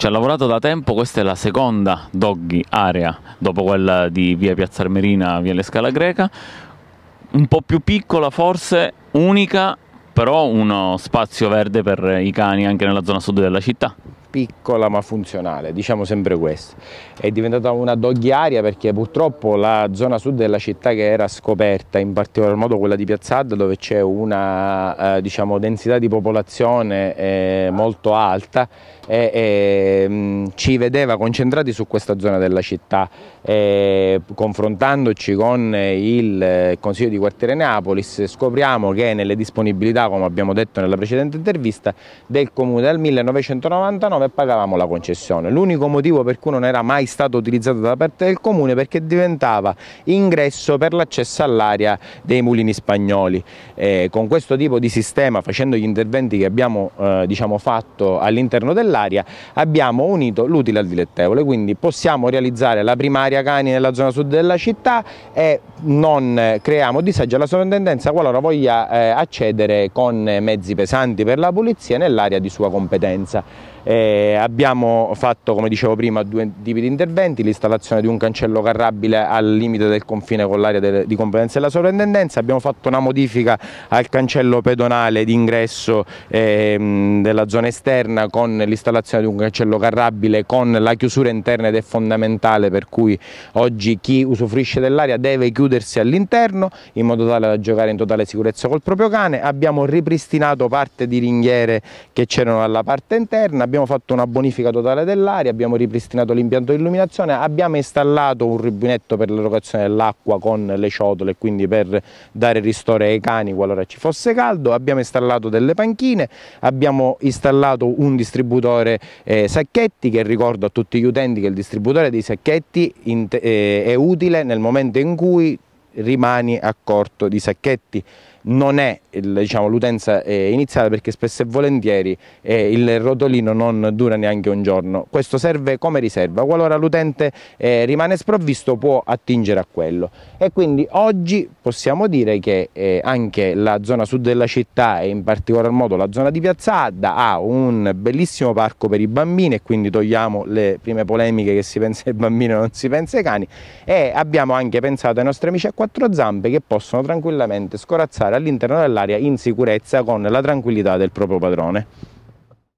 Ci ha lavorato da tempo, questa è la seconda Doggy area dopo quella di via Piazza Armerina, via Le Scala Greca, un po' più piccola forse, unica, però uno spazio verde per i cani anche nella zona sud della città piccola ma funzionale, diciamo sempre questo. È diventata una dogghiaria perché purtroppo la zona sud della città che era scoperta, in particolar modo quella di Piazzadda dove c'è una eh, diciamo, densità di popolazione eh, molto alta, eh, mh, mm, ci vedeva concentrati su questa zona della città, confrontandoci con il eh, Consiglio di quartiere Neapolis scopriamo che nelle disponibilità, come abbiamo detto nella precedente intervista, del comune dal 1999 e pagavamo la concessione. L'unico motivo per cui non era mai stato utilizzato da parte del comune perché diventava ingresso per l'accesso all'aria dei mulini spagnoli. Eh, con questo tipo di sistema, facendo gli interventi che abbiamo eh, diciamo, fatto all'interno dell'aria, abbiamo unito l'utile al dilettevole, quindi possiamo realizzare la primaria cani nella zona sud della città e non creiamo disagio alla sovrintendenza qualora voglia eh, accedere con mezzi pesanti per la pulizia nell'area di sua competenza. Eh, abbiamo fatto, come dicevo prima, due tipi di interventi, l'installazione di un cancello carrabile al limite del confine con l'area di competenza della sovrintendenza, abbiamo fatto una modifica al cancello pedonale d'ingresso ehm, della zona esterna con l'installazione di un cancello carrabile con la chiusura interna ed è fondamentale per cui oggi chi usufruisce dell'area deve chiudersi all'interno in modo tale da giocare in totale sicurezza col proprio cane, abbiamo ripristinato parte di ringhiere che c'erano alla parte interna, abbiamo fatto una bonifica totale dell'aria, abbiamo ripristinato l'impianto di illuminazione, abbiamo installato un rubinetto per l'erogazione dell'acqua con le ciotole, quindi per dare ristoro ai cani qualora ci fosse caldo, abbiamo installato delle panchine, abbiamo installato un distributore eh, sacchetti che ricordo a tutti gli utenti che il distributore dei sacchetti eh, è utile nel momento in cui rimani a corto di sacchetti non è diciamo, l'utenza diciamo, iniziale perché spesso e volentieri eh, il rotolino non dura neanche un giorno. Questo serve come riserva, qualora l'utente eh, rimane sprovvisto può attingere a quello. E quindi oggi possiamo dire che eh, anche la zona sud della città e in particolar modo la zona di Piazza Adda ha un bellissimo parco per i bambini e quindi togliamo le prime polemiche che si pensa ai bambini e non si pensa ai cani e abbiamo anche pensato ai nostri amici acquarini quattro zampe che possono tranquillamente scorazzare all'interno dell'aria in sicurezza con la tranquillità del proprio padrone.